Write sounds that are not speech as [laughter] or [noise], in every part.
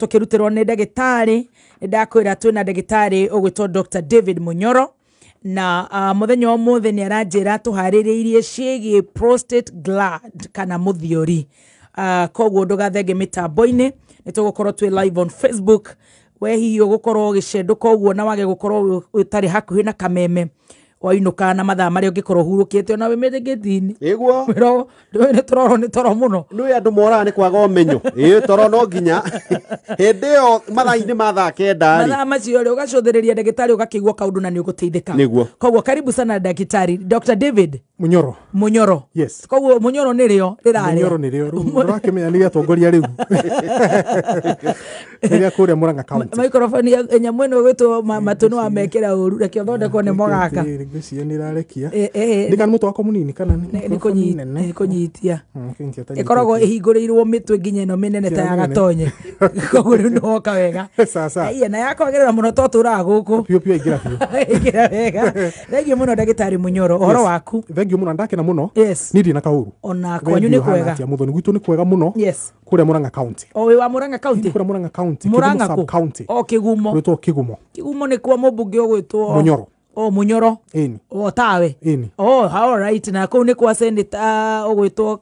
tukirutirwo nä dagitari nä ndakwä twina ndagätarä å gwä dr david munyoro na uh, muthenya å må thä nä aranjä ra tå harä rä irie prostate gland kana må thiori uh, koguo ndå gathenge mä tambo-inä nä korwo live on facebook we hihi å gå korwo gä cendå koguo na wage gå korwo å tarä hakuhä na kameme wainukana na mathaa maria ungikorwo hurukite ona wimite gitini iguo wiro ni tororo ni toro muno nui andu moraga ni kwaga umenyo ii toro no nginya hindi iyo mathaa-ini ma thaa kenda mathaa macio ri ugacuthiriria ndagitari ugakigwo kaundu na ni uguteithika niguo koguo karibu sana ndagitari dr david munyoro munyoro yes koguo munyoro ni rio rirarä munyoro ni rio rakimenya ni atongoria riu riria kuria muranga county maikrofoni nyamwe no gwitwo matu ni wamekira uru reke thondekwo ni mogaka mbecia nä rarekia nä kana må twako må nini kana nä kå nyitia ä hmm, koragwo ä hingå rä irwo mä twe nginya ä no mä nene ta ya gatonye [laughs] koguo rä u nä woka wega [laughs] na yakwagä rä ra må no to raga gå kå ä ra wega [laughs] thengiå må no ndagä tarä må nyoro å horo waku thengiå må no na må no nä ndirä na kaå ru ona kwanyu nä kwega må thoni gwitå nä kwega må no kå rä a må ranga o wä wa må ranga kå rä a må ranga må ranga kå o kä gumo gwä two kä gumo kä gumo nä kuo må mbunge å gwä two må nyoro o oh, må nyoro o oh, tawe oh, right na kå u nä kwa senata å gwä two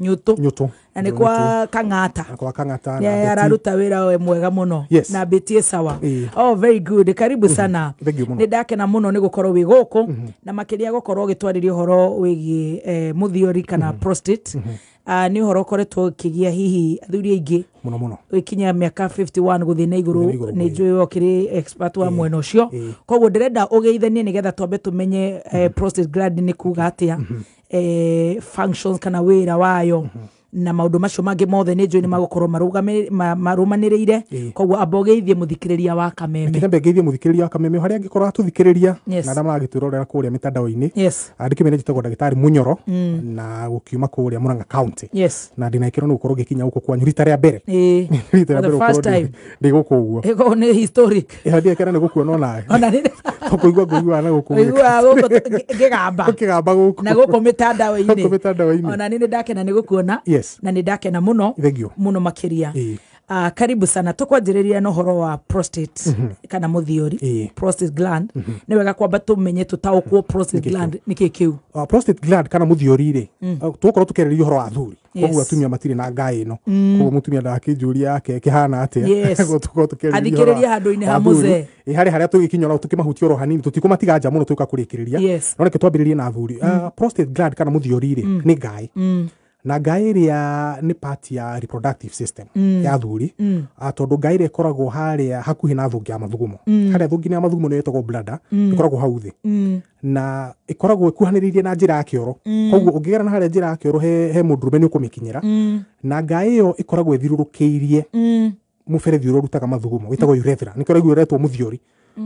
nyå na nä kwa kang'ata araruta wä ra mwega må no yes. na mbä tie sawa ee. oh, very good karibu mhm. sana nä ndakena må no nä gå korwo wä gå kå na mhm. makä a gå korwo å gä twarä ria å horo wä giä eh, må thiori kana mhm. prostate Ah, nä å horo å koretwo å kä gia hihi athuri aingä må kinya mä aka gå thä na igå rå nä njå ä kä rä wa mwena å cio koguo ndä renda å gä ithanie nä getha twambe tå menye nä kuga atä a kana wä ra wayo mm -hmm na maundu macio mangi mothe ni njui ni mm-hmm. magukorwo marumaniriire koguo ambogeithie muthikiriria wa kameme kire mbegeithie muthikiriria wa kameme haria angikorwo atuthikiriria na aria maragitwirorera kuria mitandao-ini ndikimene njitagwo ndagitari munyoro mm. na gukiuma kuria muranga county na ndinakirwo ni gukorwo ngikinya guku kwanyu rita ria mbere [laughs] rita ria mbere ndi guku uguo ni historic handia kera ni gukuona nawe kuigua nguigua na guku ngigamba ngigamba guku na guku [laughs] mitandao-ini ona ni ndakena ni gukuona yes yes. na nä ndakena må no må no makä ria uh, ah, karibu sana tå no horo wa prostate mm -hmm. kana må thiori prostate gland mm -hmm. nä wega kwamba tå menye tå taåkwo prostate gland nä kä kä u ah, prostate gland kana må thiori-rä mm. Ah, tåkorwo tå kerereria å horo wa thuri koguo yes. atumia matirä na ngai no mm. koguo må tumia ndakä njå ria yake kä hana atä athikä rä ria handå-inä ha må zee harä harä a tå gä kinya tå kä mahutia oro hanini tå tikå matiga nja må no tå ka kå rä kä rä ria no reke twambä rä rie na athuri mm. prostate gland kana må thiori-rä mm. nä ngai na ngai ĩrĩa nĩ part ya reproductive system mm. ya thuri mm. Ah, tondũ ngai ĩrĩa ĩkoragwo harĩa hakuhĩ na thungi ya mathugumo mm. harĩa thũngi ya mathugumo nĩyo ĩtagwo ä mm. ĩkoragwo hau thĩ mm. na ĩkoragwo ĩkuhanĩrĩirie na njĩra ya kĩoro mm. koguo ũngĩgera na harĩa njĩra ya kĩoro he, he mũndũrũme nĩ ũkũmĩkinyĩra na ngai ĩyo ĩkoragwo ĩthiũrũrũkĩirie mũberethi ũrĩa ũrutaga mathugumo wĩtagwo urethra nĩkĩo ũraigua ũretwo mũthiori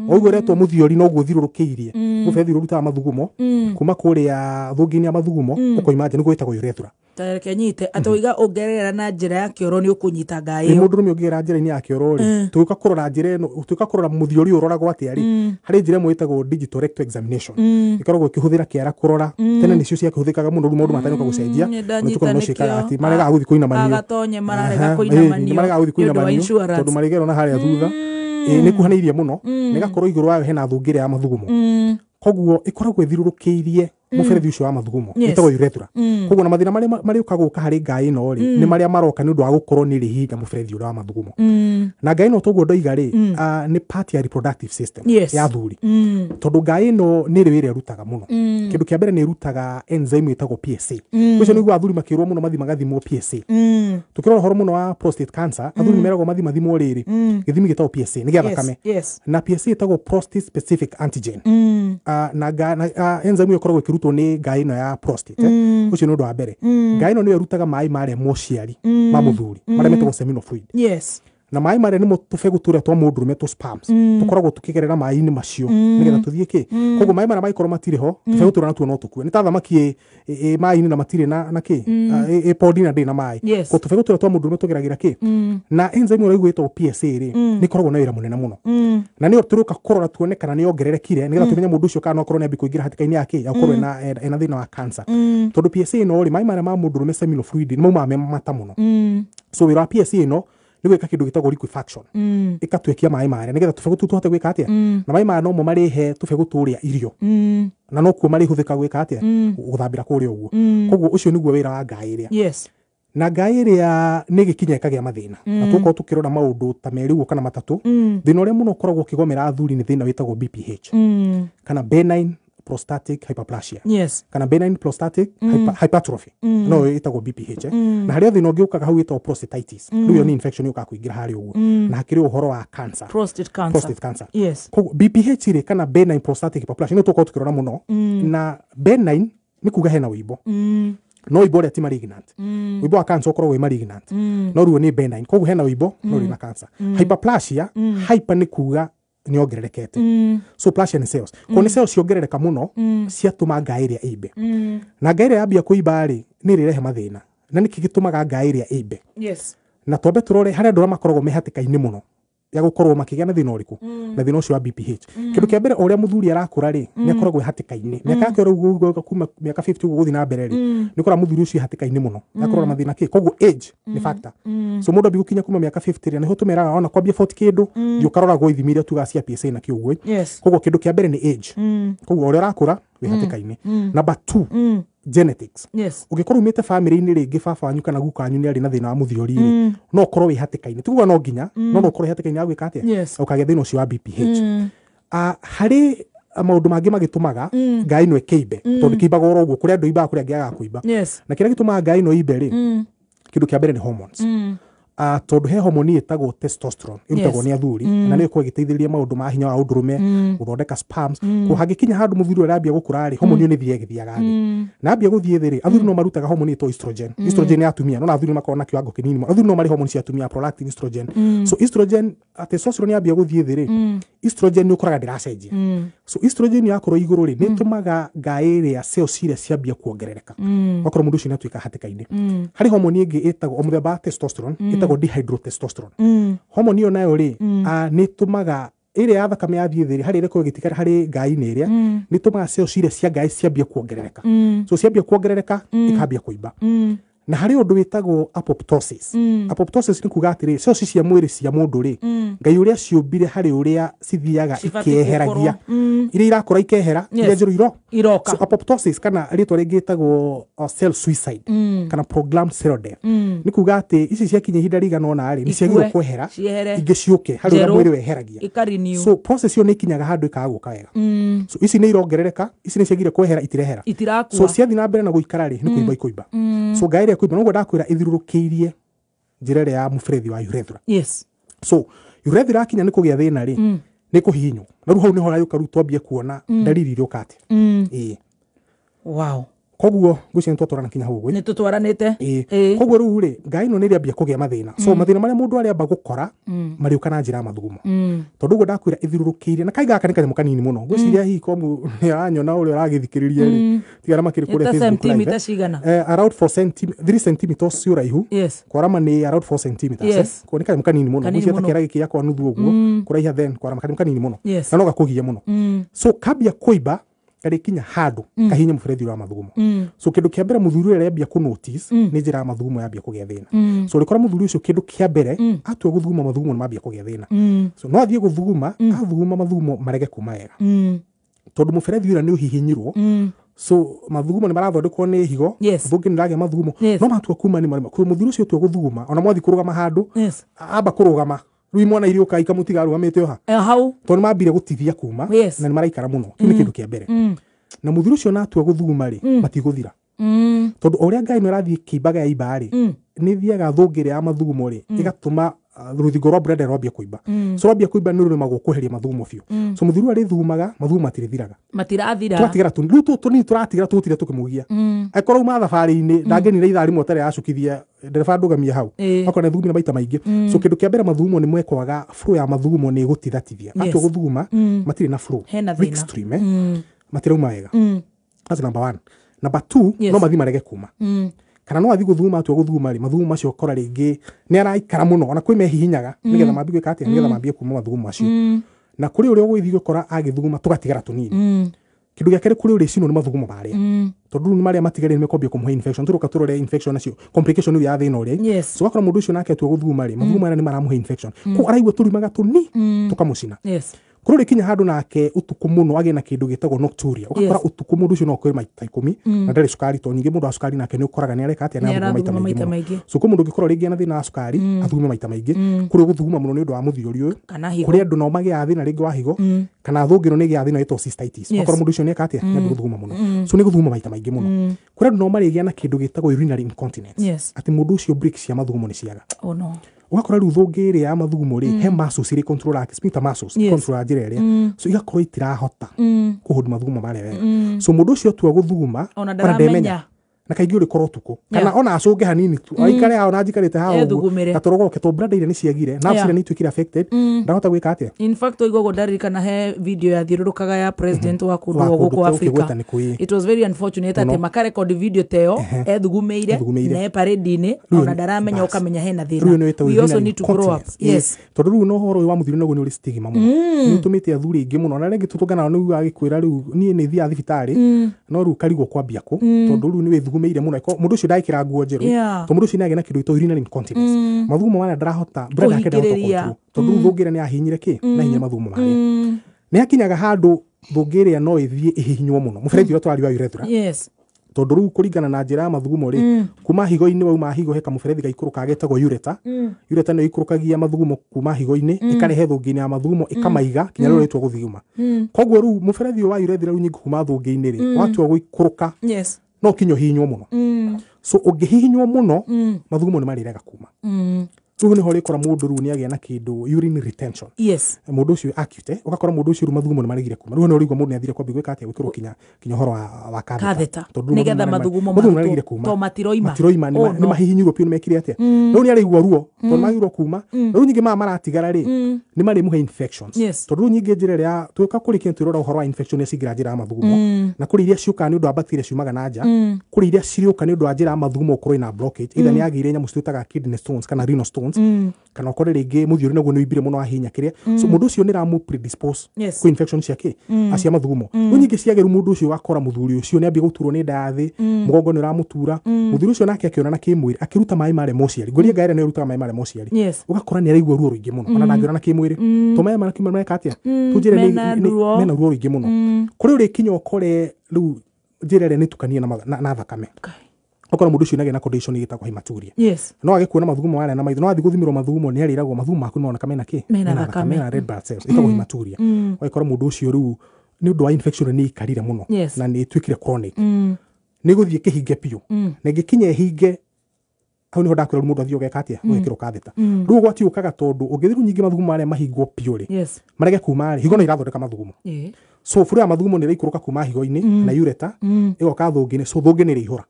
oguo retwo muthiori noguo thirurukiirie gubethiru mm. mm. rutaga mathugumo mm. kuma kuria thungi-ini ya mathugumo mm. ukoima nja niguo itagwo urethura tareke nyite ati oiga ungerera na njira ya kioro ni ukunyita ngai iyo mundu rume ungerera njira-ini ya kioro ri mm. tuika kurora njira ino tuika kurora muthiori uroragwo atia ri mm. hari njira imwe itagwo digital recto examination ikoragwo ikihuthira kiara kurora tene nicio ciakihuthikaga muno riu maundu matanyuka gucenjia tukona no ciĩkaga atä maregaga guthi kũinamanio nĩ maregaga guthi kũinamanio tondũ marĩgerwo na harĩa thutha nä mm. kuhanä irie må no nä mm. gakorwo igå rå wayo hena thå ngä ya mathugumo mm. koguo ä koragwo ä thirå rå kä irie muberethi mm. wa mathugumo itagwo urethra mm. koguo na mathina maria maria ukaguka hari ngai no ri mm. ni maria maroka ni undu wa gukorwo ni rihinga muberethi uria wa mathugumo na ngai no toguo ndoiga ri ah, ni part ya reproductive system ya thuri tondu ngai no ni ri wira rutaga muno kindu kia mbere ni rutaga enzyme itagwo PSA ucio niguo athuri makirwo muno mathi magathimwo PSA tukirora horo muno wa prostate cancer athuri meragwo mathi mathimwo riri githimi gitagwo PSA ni gia thakame na PSA itagwo prostate specific antigen ah, na ah, enzyme ikoragwo ikiruta ĩrutĩtwo nĩ ngai ĩno ya prostate eh? mm. ũcio nĩ ũndũ wa mbere mm. ngai ĩno nĩyo ĩrutaga maĩ marĩa mociari mm. ma mũthuri marĩa metagwo seminal fluid yes na maä marä a nä mo tå begå tå rä a twa må ndå rå me tå mm. koragwo tå kä gerera maä-inä macio mm. nä getha tå thiä kä mm. koguo maä marä a maikorwo matirä ho tå begå tå rä a natuo no tå kue nä ta thamaki maä-inä na matirä na kä ah, pondi na ndä na maä ko tå begå tå rä a twa må ndå rå me tå geragä ra kä na enzaimå rä a igwätwo psa rä nä koragwo na wä ra må nene må no na nä tå rä ka kå tuone kana nä ongererekire nä getha tå menya må ndå ũcio kana nokorwo nä ambä kå ingä ra hatĩka-inä yake ya gũkorwo ena thä na wa kansa tondå psa ä no rä maä marä a ma må ndå rå me nä maumaga me mata må no so wä ra wa psa ä no nä gwä ka kä ndå gä tagwo liquefaction ä mm. katuekia maä marä a nä getha tå begå tå tå gwä ka atä mm. na maä maya nomo marä he tå begå tå rä a irio mm. na nokuo marä hå thä ka gwä ka atä a gå thambä ra kå rä a å guo koguo å cio nä guo wä ra wa ngai ä rä a na ngai ä rä a nä gä kinya ä mathäna na tå korwo tå kä rora maå ndå ta merä guo kana matatå thä na å rä a må no å koragwo å kä gomera athuri nä thä na wä tagwo bph kana benign prostatic hyperplasia yes. kana benign prostatic mm. hyper, hypertrophy mm. no itagwo BPH eh? mm. na harĩa thĩna ũngĩ ũkaga hau ĩtagwo prostatitis mm. rĩu mm. ĩyo nĩ infection ũkaga kũingĩra harĩa ũguo mm. na hakĩrĩ ũhoro wa cancer prostate cancer, prostate cancer. Yes. koguo BPH rĩ kana benign prostatic hyperplasia nĩ tũkorwo tũkĩrora mũno mm. na benign nĩ kuga hena wĩimbo mm no wimbo ũrĩa ti malignant mm. wimbo wa cancer ũkoragwo wĩ malignant mm. no ruo nĩ benign koguo hena wimbo mm. no rĩ na cancer mm. hyperplasia mm. hyper nĩ kuga nä ongererekete mm. so plus ni sales mm. kwa sales ciongerereka muno mm. ciatuma ngairia ibe mm. na ngairia ria yambia kuimba ri ni rirehe mathina na nä kä gä tå maga yes. na twambe tå rore harä andå arä a makoragwo mehatä må no ya gukorwo makigia na thina uriku mm. na thina ucio wa BPH mm. kindu kia mbere uria muthuri arakura ri mm. ni akoragwo e hatikaini miaka yake uguo kuma miaka 50 uguo guthi na mbere ri ni kora muthuri ucio e hatikaini muno akorora mathina ki kogu age ni factor so mudo bi gukinya kuma miaka 50 ri ni niho tumeraga ona kwambia 40 kindu ni ukarora ithimi ithimira tu gacia PSA na kiugwe kogu kindu kia mbere ni age kogu uria arakura wi hatikaini number 2 genetics yes ungikora umite family-ini ringi baba wanyu kana guka wanyu ni ari na thina wa muthiori mm. no ukorwo wi hatikaini tiguga no nginya mm. no no ukorwo hatikaini ya gwika atia yes. ukagia thina ucio wa BPH mm. uh, ah, hari ah, maundu mangi magitumaga mm. ngai no ekeimbe mm. tondu kiimbaga oro uguo kuria andu imbaga kuria ngiaga kuimba yes. na kiria gitumaga ngai no ibe ri mm. kindu kia mbere ni hormones mm Uh, ah, tondå he homoni ätagwo testosterone ärutagwo yes. nä athuri mm. na nä ĩkoragwo ĩgĩteithĩrĩria maå ma hinya wa å ndå rå me mm. gũthondeka sperms mm. koguo hangĩkinya handå må thuri å rä ambia gå kå rä homoni ä yo mm. nä thiä gäthiaga thä na ambia gå thiä thä rä athuri no marutaga homoni ĩtwo estrogen estrogen nä atumia no na athuri makorwo na kiwango kinini athuri no marä homoni cia atumia prolactin estrogen so estrogen ah, testosterone nä ambia gå thiä thä rä estrogen nä å koraga ndä racenjia so estrogen yakorwo igå rå rä nä tå maga ngaä rä a ceo ciria ciambia kuongerereka okorwo må ndå å cio nä atuä ka hatĩka-inä harä homoni ä ngä ĩtagwo o må themba testosterone ĩtagwo dihydrotestosterone mm. homoni ĩyo nayo rĩ mm. nä tå maga ä rä ya thakame yathiĩ thä rä harä ä rä kå harä ngai inĩ ä rä a mm. nä tå maga cia ngai ciambia kuongerereka mm. so ciambia kuongerereka mm. ikambia kå imba na harä å ndå wä tagwo apoptosis mm. apoptosis nä kuga atä rä ceoci cia mwä rä cia må ndå rä mm. ngai å rä a ciåmbire harä å rä a cithiaga ikeheragia mm. iria irakora ikehera yes. iria njä rå iro so, apoptosis kana rä twa rä ngä tagwo uh, cell suicide mm. kana program cell mm. nä kuga atä ici ciakinya ihinda rigana ona rä nä ciagirwo kwehera ingä ciå ke harä å rä a mwä rä weheragia so process ĩyo nä ikinyaga handå ĩkaga gå ka wega mm. so ici nä irongerereka ici nä ciagire kwehera itirehera so ciathi na mbere na gå ikara rä nä kå imba ikå imba mm. so ngai ĩrĩa ĩkũimba noguo ndakwĩra ĩthiũrũrũkĩirie njĩra ya mufredi wa urethra yes so urethra akinya nĩ kũgĩa thĩna rĩ mm. nĩ kũhihinywo na rĩu hau nĩho rayũka rĩu kuona dalili ryo irĩũka atĩ mm. mm. wow koguo ngwĩciria nĩ twatwarana kinya hau nĩ tũtwaranĩte koguo rĩu rĩ ngai no ĩno nĩ ĩrĩambia kũgĩa mathĩna so mm. mathĩna marĩa mũndũ arĩamba gũkora mm. mariũka na njĩra mathugumo mm. tondũ guo ndakwĩra ĩthiũrũrũkĩire na kaigaka nĩ kanyamũ kanini mũno ciria hihi komu nĩ aranyona ũrĩa ũragĩthikĩrĩria rĩ tigana makĩrĩ kũrĩa eh? eh, around 3 cm ciũraihu kwarama nĩ around 4 cm eh? kuo nĩ kanyamũ kanini mũno ngwĩciria ta kĩara gĩkĩ gĩakwa nuthu ũguo kũraiha then kwarama kanyamũ kanini mũno na no gakũgia mũno so kambia kũimba garikinya handu mm. kahinya mufredi wa mathugumo mm. so kindu kia mbere muthuri uria rembia ku notice mm. ni njira ya mathugumo yambia kugia thina so rikora muthuri ucio kindu kia mbere mm. guthuguma mathugumo ni mambia kugia thina so no athie guthuguma athuguma mathugumo marege kuma wega mm. tondu muberethi uria ni uhihinyirwo so mathugumo nä marathondekwo ni higo thungi ni ngä mathugumo no matua kuma ni marima muthuri å cio tua gå ona mwathi kå rå aba handå yes riu mwana irio kai kamutiga arugamite oha eh, hau nä mambire tithia kuma oh, na ni maraikara muno kä ndå mm. kä kia mbere mm. na å cio natua thira tondå matiguthira rä a ngai rathiä kä kiimbaga ya imba ri mm. ni thiaga thungire ya ä gatå ma Uh, ruthingo rwa mbura ndĩrarwambia kũimba mm. so rwambia kũimba nĩ rũrĩmagwo kweheria mathumo biũ mm. so mũthuri ũrĩa rĩthumaga mathumo matirĩthiraga matirathira twatigara rĩu tũ tũnini tũratigara tũgũtire tũkĩmũgia mm. akorwo uma thabarĩ-inĩ ndangenire ithaa rĩmwe ũtarĩ acukithia ndereba ndũgamia hau akona thumire maita maingĩ so kĩndũ kĩa mbere mathumo nĩ mwekwaga flow ya mathumo nĩ ĩgũtithatithia atua gũthuma matirĩ na flow weak stream eh? matirauma wega that's number one number two no mathi marege kuma kana no athi guthuma atua guthuma ri mathugumo macio kora ringi ni araikara muno ona kwi mehihinyaga mm. nigetha mambie gwika atia nigetha mm. mambie kuma mathugumo macio mm. na kuri uri uguithi gukora agithuma tugatigara tunini mm. kindu gä akerä kå rä å rä cinwo nä mathugumo ni maria tondå ni u kumuhe infection turuka turore infection nacio complication ya thä na å so akora mudu cio nake atua guthuma ri rä mathugumo arä a nä maramå he kå araigua tå rimaga kuru kinya handu nake utuku muno age na kindu gitagwo nocturia ukakora yes. utuku mundu cio no kwira maita ikumi mm. na ndari cukari to nyingi mundu wa cukari nake ni ukoraga ni areka atia na maita maingi so ko mundu ngikorwo ringi na thina wa cukari mm. athume maita maingi mm. kuri guthuma muno ni undu wa muthiori uyu kuri andu no magi athina ringi wa higo mm. kana thungiro ni gia thina itwo cystitis ukakora mundu ucio ni areka atia ni andu mm. guthuma muno so ni guthuma maita maingi muno kuri andu no marigia na kindu gitagwo urinary incontinence yes. ati mundu ucio breaks cia mathugumo ni ciaga oh no ugakora rä u thå ngä ä rä ya mathugumo rä he ta njä ra ä rä a igakorwo itirahota mm. kå hå mathugumo marä wega mm. so må ndå å cio tua gå thuguma ona ndemenya na kaingä å rä korwo tukå kana ona acå ngä hanini tu mm. aikare hao na njikarä te hao na tå rogoroke tå mbura nä ciagire nä ituä kire ndahota gwä ka atä aoigagwo ndaririkana he video yathiå rå kaga ya president mm. wa kå ndå gå kå atä makarekod video teo uh -huh. ethugumä ire ne paredinä ona ndaramenya å kamenya hena thä mm. na tondå rä u no horo wa må thiri noguo nä å rä stigma må nä å tå mä te athuri aingä må no na rä tå tånganao nä u agä kwä ra rä u niä nä thiaga thibitarä no rä u karigwo kwambia kå mm. tondå rä u nä wä nigumiire muno ko mundu ucio ndaikira nguo njeru to mundu ucio niagia na kindu itwo urinary incontinence mm. mathumo maria ndarahota mbura ndake ndahota kontrol tondu riu mm. thungira ni ahinyire ki mm. na hinya mathumo maria ni akinyaga handu thungiria no ithie ihihinywo muno muberethi uria twari wa urethra tondu riu ringana na njira ya mathugumo ri mm. kuma higo-ini wauma higo heka he kamuberethi gaikurũka getagwo ureta mm. ureta nä ikũrũkagia mathugumo kuma higo-inä mm. ikarehe thũngi-inä ya mathugumo ikamaiga kinya rä rĩtwo gũthiguma koguo rä u mũberethi ũyũ wa urethira rä u nyingĩ kuma thũngi-inä rĩ watua gwĩkũrũka yes no kinyo hihinywo muno mm. so ungihihinywo muno mm. mathugumo ni marirega kuma mm uguo niho rikora mundu riu niagia na kindu urine retention yes eh, mundu ucio acute ugakora mundu ucio mathugumo ni maregire kuma riu no rigwa mundu ni athire kwambi gwika atia gwikirwo kinya kinya horo wa katheta tondu nigetha mathugumo maregire kuma to matiroima matiroima ni oh, mahihinyirwo piu ni mekire atia mm. riu ni araigua ruo mm. tondu magirwo kuma mm. riu nyingi maa maratigara ri ni marimuhe infections tondu riu nyingi njira ria tuka kuri kintu irora uhoro wa infection ni cingira njira ya mathugumo na kuri iria ciukaga ni undu wa bacteria ciumaga na nja kuri iria ciriuka ni undu wa njira ya mathugumo ukorwo ina blockage either ni yagiire nyamu cituĩtaga kidney stones kana renal stones hormones mm. kana ukore rĩngĩ må thiũrä naguo nä wimbire må no ahinya kä rä a mm. so må ndå å cio nä ramå kwä infection cia kä mm. acia mathugumo no mm. nyingä ciagä rä må ndå å cio wakora må thuri å cio nä ambia gå turwo nä ndathä må gongo nä å ramå tura må thuri å cio nake akä onana kä mwä rä akä ruta maä marä mociari ngå ria ngaä nä rutaga maä marä mociari å gakora nä araigua ruo rå ingä må no ona ndangä onana kä mwä rä to maä marakiuma meka atä a tå njä re mena ruo rå ingä må no kå rä å rä kinya å kore rä u njä ra ä rä a nä tukanie na thakame okay okorwo mundu ucio nage na condition igitagwo hematuria yes no age kuona mathugumo aya na maitho no athi guthimirwo mathugumo ni ariragwo mathugumo maku ni oneka mena ki mena thakame na red blood cells itagwo mm. hematuria oikorwo mm. mundu ucio riu ni undu wa infection ni ikarire muno na ni twikire chronic mm. ni guthie kihinge piu na ngikinya hinge hau niho ndakwira mundu athii ugeka atia ugekirwo katheta riu gwati ukaga tondu ungithi riu nyingi mathugumo maria mahingwo piu ri marege kuma ri higo no irathondeka mathugumo so buru wa mathugumo ni iraikuruka kuma higo-ini na ureta igoka thungi-ini so thungi ni iraihura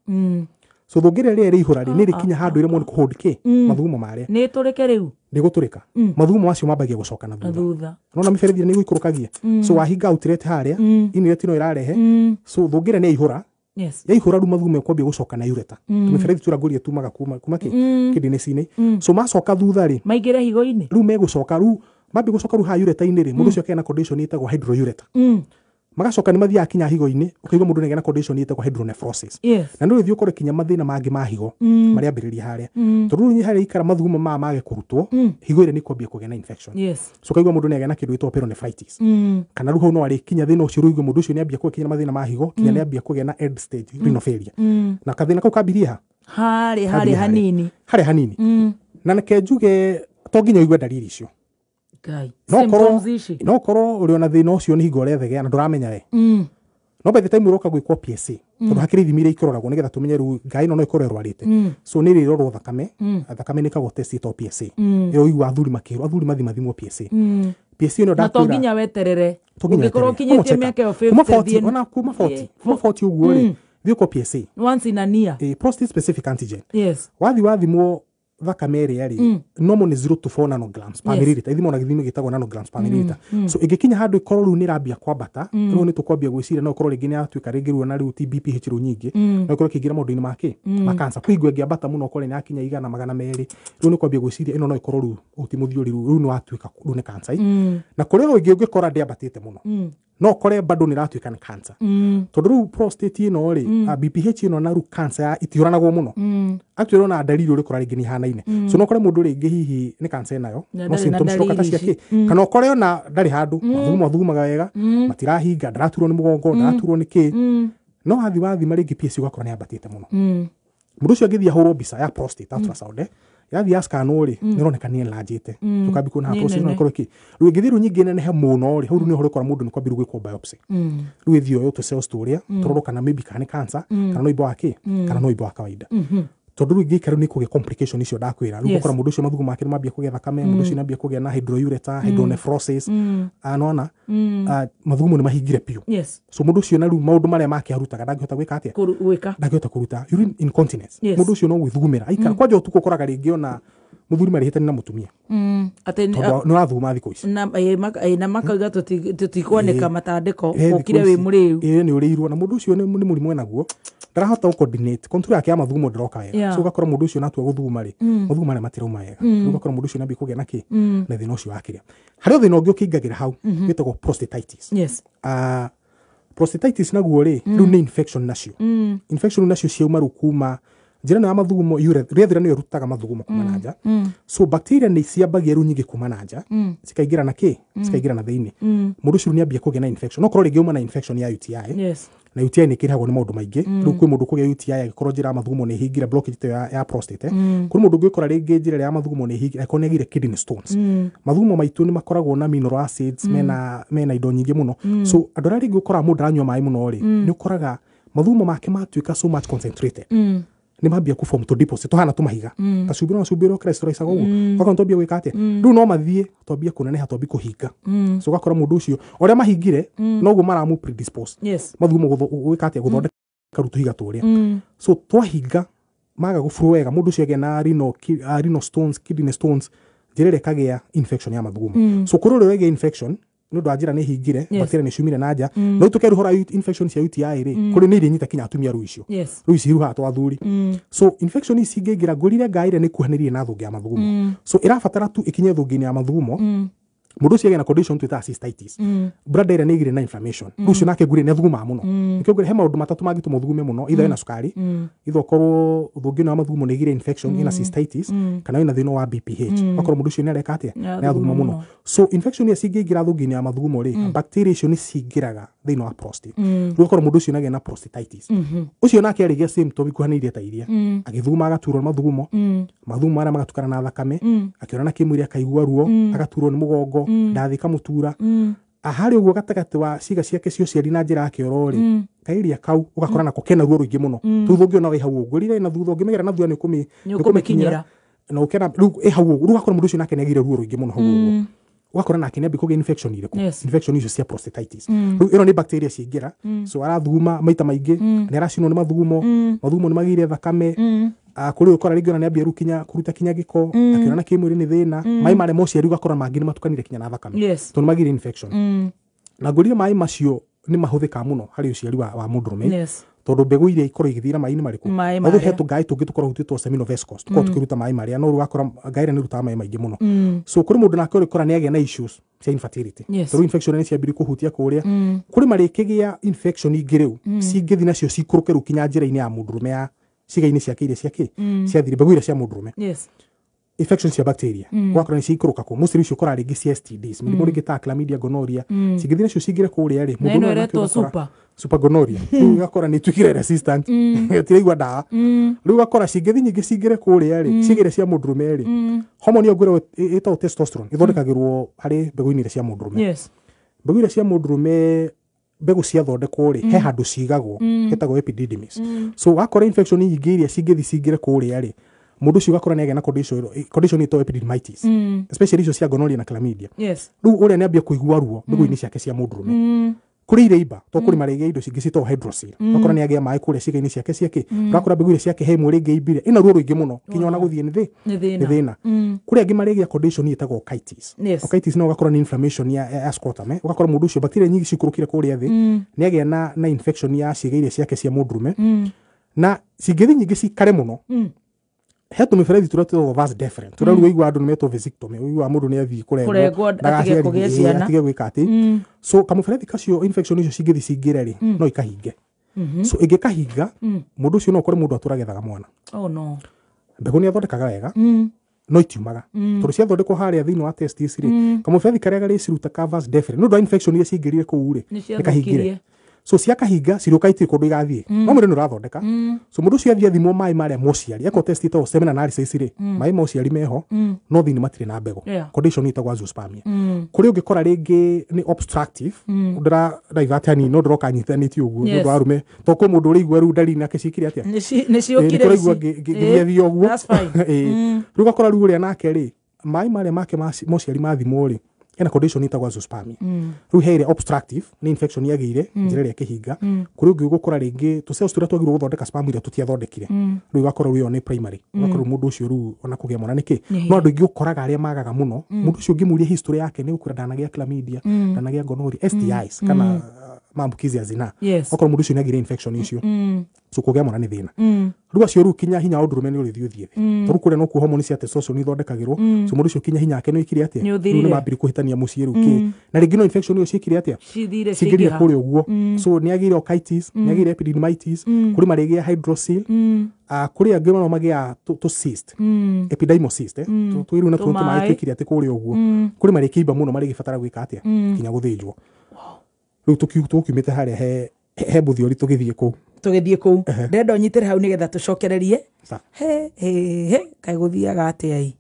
so thungire rä rä ihå ra nä rä kinya handå ä rä må kå kä mathugumo marä a nä tå rä ke rä u nä gå tå rä ka mm. mathugumo macio mambagia gå coka na thutha nona mä berethi nä gå ikå rå kagia mm. so wahinga outirete harä a mm. inueti no ä rarehe so thå ngä re nä yaihå ra yaihå ra rä u mathugumo kwambia gå coka na ureta tå berethi tå ragå rie tumaga kuma kä kä ndinä cinä so macoka thutha rä maingä re higo-inä rä u megå coka rä u mambia gå coka rä u ha ureta rä må ndå å cio akena ä tagwo hydroureta magacoka nä mathiaga kinya higo-inä å kaigua må ndå negena ĩtagwo hydronephrosis na nä å thiä å kore kinya mathäna mangä ma higo mm. marä ambä rä ria harä a mm. tondå rä harä ikara mathuguma maya mage kå rutwo mm. higo ä rä nä kwambia kå gä na kaigua må ndå na kä ndå ä peronephritis kana rä u hau no arä kinya thä na å cio rå igue må ndå å cio nä ambia kå kinya mathäna ma higo kinya nä ambia kå gä na end stage rhinopharia na kathä na kau kambirie ha harä harä hanini harä hanini na nake njuge to nginya å igue ndariri icio no korwo thina ucio ni hingo na nduramenya we mm. no by the time uroka gwikwo PSA mm. tondu hakiri ikiroragwo tumenye no ikorwo mm. so thakame thakame to PSA athuri athuri PSA PSA weterere PSA once in a year a eh, prostate specific antigen yes wathi wathimwo thakame ĩrĩa rĩ mm. nomo nĩ 0 to 4 nanograms per milliliter ithimo na gĩthimi gĩtagwo nanograms per mm, milliliter mm. so ĩngĩkinya handũ ĩkorwo rĩu nĩ ĩrambia kwambata rĩu nĩ tũkwambia gwĩciria no ĩkorwo rĩngĩ nĩ yatuĩka rĩngĩ rĩu na rĩu ti BPH rĩu nyingĩ no ĩkorwo ĩkĩingĩra maũndũ-inĩ ma kĩ ma cancer kwĩ hingo ĩngĩambata mũno ũkore nĩ akinya igana magana merĩ rĩu nĩ kwambia gwĩciria ĩno no ĩkorwo rĩu ũyũ ti mũthiori rĩu nĩ watuĩka rĩu nĩ cancer na kũrĩ rĩu ĩngĩ ũngĩkora ndĩambatĩte mũno no kore bado ni ratu ka nä kansa mm. tondå rä u prostate ä no rä mm. ah, bph ino no naru kansa ya itiåranagwo må no mm. actually ona ndariri å rä kora rä ngä nä ihanaine so no kore må ndå rä ngä hihi nä kansa ä nayo no symptoms roka ta ciakä kana å kore ona ndarä handå mathugumo athugumaga wega matirahinga ndaraturwo nä må gongo ndaraturwo nä kä no wathi wathima rä ngä pc å gakora nä ambatä te må no må ndå å cio angä thiä ahå ya prostate ultrasound yathia scanå rä mm. nä roneka nä enlanjä mm. tukambi kuona korwo kä rä ngä thiä rä u nyingä nenehe må no rä hau rä u nä hore kora må ndå nä kwambi rä gwä kwo mm. rä u ä thiä å yå tå tå rä a tå rorwo kana maybe kana nä kana no imbo wa kä kana no imbo wa kawaida mm-hmm tondu riu ngiikara ni kugia complication icio ndakwira riu gukora mundu ũcio mathugu make mambia kugia thakame ũcio ucio mm. nambia kugia na hydroureta mm. hydronephrosis mm. ah, anona ah, mathugumo ni mahingire piu so mundu ũcio na riu maundu maria make arutaga ndangihota gwika atia ndangihota kuruta urine incontinence mundu ucio no gwithugumira aikara kwanja utuku ukoraga ringi ona muthuri marä hä te nä na må tumia nä wathuma thikå ici na makauga tå tikwanä matandä ko å kire wä må rä u nä å rä irwo na må ndå å cio nä må rimå coordinate kontu kontrol yake ya mathumo ndäroka wega so ũgakora mundu ucio å cio natua gå ri rä mm. mathumo marä a matirauma wega mm. rä ũgakora må ndå å cio nambia kå gä na ki mm. na thä na å cio wakä rä a harä a thä na å ngä å kä ingagä ra hau mm-hmm. wä tagwo ah, naguo rä rä u nä nacio nacio ciauma rä u kuma njä no ya mathugumo rĩethira nä yo rutaga mathugumo kuma mm, na nja mm. so bacteria nä ciambagia rä nyingä kuma mm. na nja cikaingä ra na kä cikaingä ra na thä inä må ndå curu nä ambia kå gä na no korwo rä ngä uma na infection ya uti na uti nä kä rehagwo nä maå ndå maingä rä u kwä må ndå kå gä a uti agä korwo njä ra ya mathugumo nä hingä re ya prostate kå rä må ndå ngä kora rä ngä njä ra ya mathugumo nä hingä akorwo nä agä re kidney stones mathugumo maitå nä makoragwo na mineral acids mena, mena indo nyingä må so andå arä a rä ngä å koraga må ndå aranyua maä må no rä nä å koraga mathugumo make matuä ka so much concentrated mm nä mambia kå form tå deposit tå hana tå mahiga mm. tacumbä na cumbä rwo krestoraicaga å guo okorwo nä mm. twambia gwä ka atä mm. rä u no mathiä twambie kå neneha twambie kå hinga mm. so ũgakora må ndå å cio å rä a mahingire noguo maramå mathuo må gwä ka atä gå thondeka rä u tå higa tå rä a so twahinga maga gå burå wega må ndå å cio agä na rino, uh, rino stones kidney stones njä ra ä rä kagä a infection ya mathugumo so kå rå rä a infection nä å ndå wa njä ra nä hingire bakteria nä ciumire na nja mm. no itå keruhora infection cia uti rä mm. kå rä nä irinyita kinya atumia rå icio rå ici iruhaga twa thuri mm. so infection ici ingä ingä ra ngå rire ngaä rä nä kuhanä rie na thå ngä ya mathugumo so ä rabatara tu ä kinye thå ngä-inä ya mathugumo mundu cio agena condition twitaga cystitis mm. brada ira nigire na inflammation mm. rucio nake ngure niathugumaga muno mm. nikio ngure he maundu matatu mangituma thugume muno itha mm. na cukari mm. itha ukorwo thungi na mathugumo nigire infection mm. ina cystitis mm. kana ina thina wa BPH mm. akorwo mundu ucio ni areka atia yeah, ni athuguma muno so infection ya cingiingira thungi-ini ya mathugumo ri mm. bacteria icio ni cingiraga thina wa prostate mm. riu akorwo mundu ucio nagena prostatitis mm -hmm. ucio nake arigia symptom ikuhanirie ta iria mm. agithuguma agaturwo mathugumo mm. mathugumo aria magatukana na thakame mm. akiona na kimwiri akaigua ruo mm. agaturwo ni mugongo mugongo mm. ndathika mutura mm. ahari ah, uguo gatagati wa ciga ciake cio ciari na njira akioro ri mm. kairia kau ugakora nako kena ruo ruingi muno thutha ungi ona wä hau ũguo rä na thutha ũngĩ megera na thutha nä kå mä kinyä na å kena rä u ä hau ũguo rä u gakora må ndå å cio nake nä agä ruo rå ingä må no hau ũguo ũgakora nake nä ambä kå gä infection irä kå infection icio cia prostatitis rä u ä no nä bacteria ciaingä ra so arathuma maita maingä nä aracinwo nä mathumo mathumo nä magä ire thakame Ah, kuri uyu kora ringona niambia rukinya kuruta kinya giko mm. akiona na kimwiri ni thina mai mm. mare mangi ni matukanire kinya na thakame yes. magire infection mm. na mai macio ni mahuthika muno hari uciari wa, wa yes iria ikorwo igithira maini mariku he hutitwo semino vescos ngai mm. so nake na issues cia infertility infection ciambiri infection nacio kinya ya ya cigainä ciake iria ciakä ciathiri mbegå iria cia må ndå rå me infection cia bacteria mm. gwakorwo nä ciaikå rå ka kå må cirä ũcio kora rä ngä cia stds mä rimå mm. rä ngä ta chlamydia gonoria mm. cingä thiä nacio cingä re kå rä a rä må ndå supergonoria [laughs] rä u gakora nä tuikire resistant mm. [laughs] tiraigua ndawa rä u gakora cingä thi nyingä cingä re kå rä a rä cigä re cia må ndå rå me rä homoni ĩyo ngwä ĩtagwo testosterone ithondekagĩrwo harĩ mbegũ-inĩ cia må ndå rå me mbegũ iria cia må ndå rå mbegå ciathondekwo rä he mm. handå cigagwo mm. hetagwo epididymis mm. so wakora infection nyingä iria cingä thi cingä kå rä a rä mundu ucio ugakora niagena condition ito epididymitis especially icio cia ngonoria na chlamydia rä u å rä a nä ambia kå igua ruo mbä inä ciake cia må ndå rå me kuri ire iba to kuri marege mm. indo cingi citwo hydrosil okora mm. ni agia mai kuria cigaini ciake ciake rakura mm. mbiguire ciake he mwiri nge ibire ina ruo ruingi muno kinya ona guthie nithi ni thina kuri angi maregia condition yetagwo otitis otitis no gakora ni inflammation ya, ya scrotum eh ugakora mundu ucio bacteria nyingi cikurukire kuria thi ni agia na na infection ya ciga iria ciake cia mundurume na cingithi nyingi cikare muno he tå mä berethi tå rä a tå tå mm. rä a rä waigua andå nä metwo nä waigua må ndå nä athiä kå rengoatige gwä ka atä so kamå berethi kacio infection icio cingä thi cingä re rä mm. no ikahinge mm-hmm. so ä kahinga må mm. ndå å cio no å kore må ndå atå ragethaga mwana oh, mbegå nä athondekaga wega no itiumaga mm. tondå ciathondekwo harä a thä inä wa rä kamå berethi karä a garä ciruta nä å ndå wa iria cingä rire kå u rä nä kahingä re so ciakahinga cirokaitire kundu igathie no mwire mm. ni urathondeka mm. so mundu ucio athie thimo mai maria mociari eko test ito semen analysis ri mm. mai mociari meho no thini matire na mbego condition itagwa azoospermia kuri ungikora ringi ni obstructive ndira divert ani no ndiroka nyitaniti uguo ndu arume to ko mundu urigwa ru ndari na kicikire atia ni ciokire urigwa ngithie uguo that's fine ri ugakora ru ri mai maria make mociari mathimwo ri ena condition itagwa zoospermia mm. riu he ĩrĩa obstructive nĩ infection yagĩire mm. njĩra ĩrĩa kĩhinga mm. kũrĩ ũngĩ ũgũkora rĩngĩ tũ cells tũrĩa twagĩrĩirwo gũthondeka sperm iria tũtiathondekire rĩu ũgakorwo wĩyo nĩ primary ũgakorwo mũndũ ũcio rĩu ona kũgĩa mwana nĩkĩ no andũ aingĩ ũkoraga arĩa magaga mũno mũndũ ũcio ũngĩmũria history yake nĩ gũkora ndanagĩa chlamydia ndanagĩa gonorrhea STIs kana maambukizi ya zina yes. okorwo må ndå å cio nä agire infection icio mm. Mm. mm. so kå gä a mwana nä thä na acio rä kinya hinya wa å uri thiu me toru å no thiå thiä thä tarä u kå cia testosterone ithondekagä rwo so mundu ndå cio kinya hinya ake no ikire atia a rä u nä mambiri kå hä tania må mm. na ringi no infection ä yo ciäkire atä a ciägä kå so ni agire re okitis nä agä re epididimitis kå rä a hydrosil kå rä angä no magä a tå epidimocyst eh? twä rä u na tå tå magä twä kire atä kå rä å guo kå rä marä kä imba må no kinya guthinjwo rä u kiumä te harä a he tå kå u he muthiorii tugithie kuu tugithie kuu ndĩrenda re hau nä getha tå cokererie he kaĩ thiaga atä ai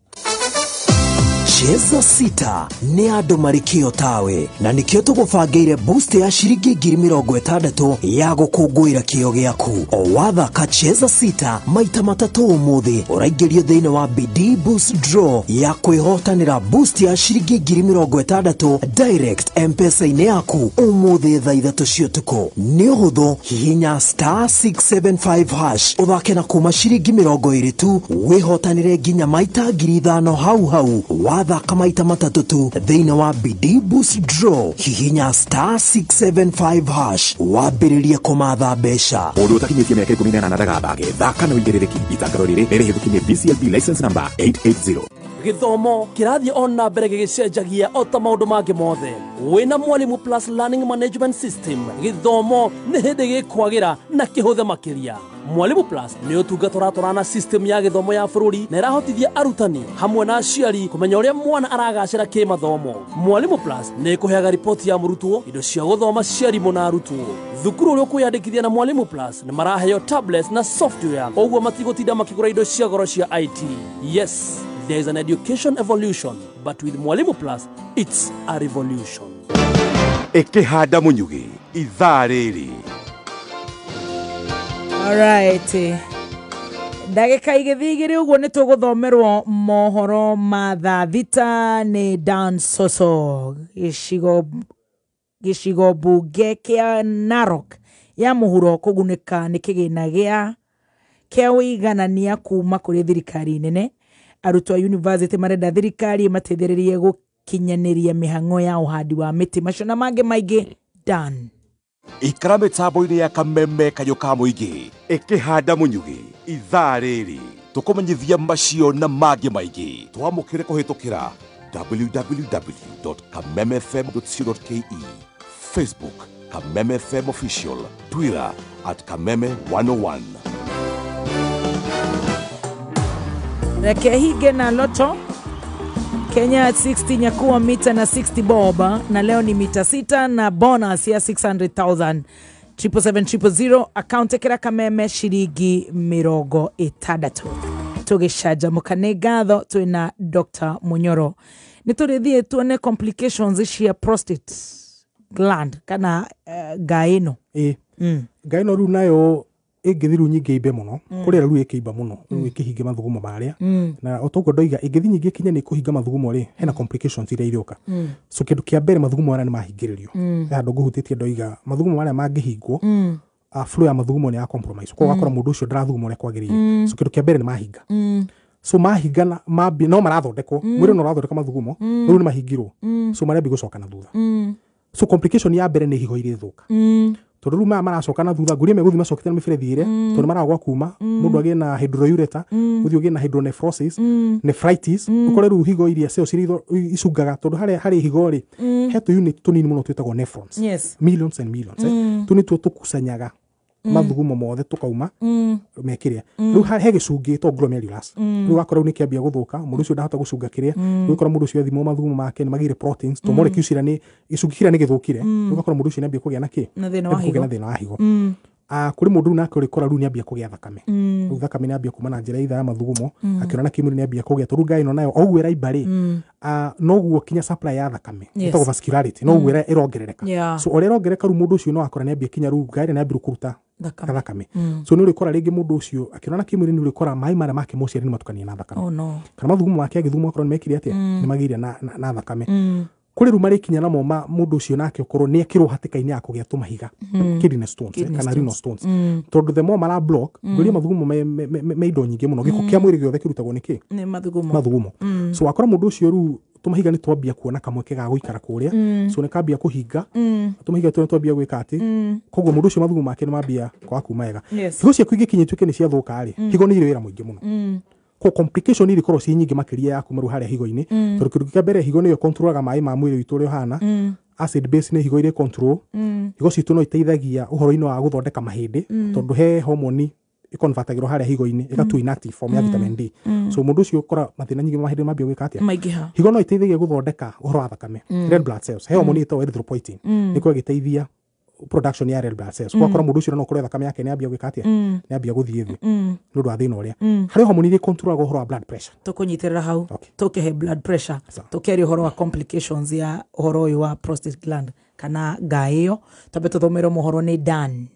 cheza sita nä andå marä tawe na nä kä o tå gå bangä ya ciringi ngiri mä rongo ya gå kå ngå ä ra kä o gä aku o wathaka cheza sita maita matatå å må thä å raingä rio thä inä wa bd boost draw ya kwä hotanä ra ya ciringi ngiri mä rongo direct mpesa-inä yaku å må thä tha ithatå cio tå kå nä å hå hihinya star 675 hash å thake na kuma ciringi mä rongo ä tu wä hotanä re nginya maita ngiri ithano hau hau watha mathaka maita matatu tu thiini wa bd boost draw hihinya star 675 hash wambĩrĩrie kũmatha mbeca mũndũ ũtakinyĩtie mĩaka ikũmi na nana ndagathange thaka na ũigĩrĩrĩki itangaro rĩrĩ nĩ bclb license number 880 githomo kĩrathiĩ o na mbere gĩgĩcenjagia o ta maũndũ mangĩ mothe wĩna mwalimu plus learning management system gĩthomo nĩ hĩndĩ gĩkwagĩra na kĩhũthe makĩria mwalimu plus nĩ ũtungata ũratwarana system ya gĩthomo ya bũrũri na ĩrahotithia arutani hamwe na aciari kũmenya ũrĩa mwana aragacĩra ki mathomo mwalimu plus nĩ ĩkũheaga ripoti ya mũrutwo indo cia gũthoma ciarimũ na arutwo thukuru ũrĩa ũkwĩyandĩkithia na mwalimu plus nĩ maraheo tablets na software ũguo matigũtinda makĩgũra indo cia goro cia it yes There is an education evolution, but with Mwalimu Plus, it's a revolution. Ikihanda Munyugi, ithaa rĩrĩ. All right. ndagĩka igĩthiĩ igĩrĩ ũguo nĩ tũgũthomerwo mohoro ma thaa thita nĩ dan soso gĩcigo gĩcigo mbunge kĩa narok ya mũhuro kũgunĩka nĩ kĩgĩna gĩa kĩa ũiganania kuuma kũrĩ thirikari nene arutwo a yunivasĩtĩ marenda thirikari mateithĩrĩrie gũkinyanĩria mĩhang'o ya ũhandi wa mĩtĩ macio na mangĩ maingĩ dan ikara mĩtambo-inĩ ya kameme kayũ ka mũingĩ ĩkĩhanda mũnyugĩ ithaa rĩrĩ tũkũmenyithia macio na mangĩ maingĩ twamũkĩre kũhĩtũkĩra www kamemefm co ke facebook kamemefm official twitter at kameme 101 Rekehige eh, na Loto Kenya 60 nyakuwa mita na 60 bob na leo ni mita 6 na bonus ya 600,000 7700 kira kameme ciringi mirongo itandatu tugicanjamuka ni ngatho na dr munyoro ni turithie tuone complications cia prostate gland kana uh, eh, ngaino e. Eh. mm. ngaino riu nayo ingithii riu nyingi imbe muno mm. kuria riu ikiimba muno riu mm. ikihinge mathugumo maria mm. na otoguo ndoiga ingithi nyingi kinya ni kuhinga mathugumo ri hena complications iria iriuka so kindu kia mbere mathugumo maria ni mahingiririo handu nguhutitie ndoiga mathugumo maria mangihingwo ah, flow ya mathugumo ni ya compromise kwa gakora mundu ucio ndarathuguma uria kwagiriire so kindu kia mbere ni mahinga so mahingana mambia no marathondekwo mwiri no rathondeka mathugumo riu ni mahingirwo so marambia gucoka na thutha so complication ya mbere ni higo irithuka rä u maya maracoka na thutha megå thi macokete na miberethi ire mm. tondu maragwa kuma mundu mm. agie na hydroureta uthii mm. ugie na hydronephrosis nephritis ukore riu higo iria cio icungaga tondå harä higo rä he tå unit tå nini må no twä tagwo millions and millions eh? tå nä tuo tå kucanyaga mathugumo mothe tukauma mm. mekiria mm. ru he gicungi to glomerulus ru mm. akora ni kiambia guthuka mundu ucio ndahota gucunga kiria ru akora mundu ucio thimo mathugumo make ni magire proteins to molecules ira ni gicungi ni githukire ru akora mundu ucio ni ambia kugia na ki na thina wa higo Ah, kuri mundu nake urikora riu niambia kugia thakame mm. riu thakame niambia kuma na njira itha ya mathugumo mm. akiona kimuri niambia kugia tondu ngai ino nayo oguo iraimba ri mm. ah, noguo kinya supply ya thakame itagwo vascularity noguo irongerereka so uria irongerereka riu mundu ucio no akora niambia kinya riu ngai niambia kuruta thakame so ni urikora ringi mundu ucio akiona kimuri ni urikora mai maria make muciari ni matukanie na thakame oh, kana mathugumo make agithumo akorwo ni mekire atia ni magiire na thakame kuri riu mari kinya namo ma mundu ucio nake ukorwo ni ekirwo hatikaini ya kugia tumahiga hmm. kidney stones eh, kana renal stones hmm. tondu the more mara block ngiri hmm. mathugumo me indo nyingi muno giko kia mwiri giothe kirutagwo ni ki ni mathugumo mathugumo so akora mundu ucio riu tumahiga ni twambia kuona kamweke ga guikara kuria so ni kambia kuhinga tumahiga turia twambia gwika ati koguo mundu ucio mathugumo make ni mambia kwaga kuma wega higo ciaku ingikinyituke ni ciathuka ri higo ni irä wä ra må ko complication iri korwo ci nyingi makiria ya kumaru haria higo-ini mm. tondu kindu kia mbere higo niyo controlaga mai ma mwiri witu uria uhana mm. acid base ni higo irä control mm. higo citå no iteithagia å horo-inä wa gå thondeka mahä ndä mm. tondå he homoni ikonvatagirwo harä a higo-inä ĩgatu mm. inactive form ya mm. vitamin D mm. so må ndå ũcio ũkora mathĩna nyingĩ mahä ndä mambia gwä ka atä higo no iteithagia gå thondeka å horo wa thakame red blood cells he homoni ĩtagwo erythropoietin nä kwo ĩgä teithia production ya red blood cells kwa gwakorwo mudu mm. cio no korwo thakame yake niambia gwika atia ni mm. niambia guthie thi mm. ni ndu athina uria hari homoni iria ikontroraga uhoro wa blood pressure to tukunyitirira hau to ke blood pressure to tukiaria uhoro wa complications ya uhoro uyu wa prostate gland kana ngaa iyo twambe tuthomerwo mohoro ni dan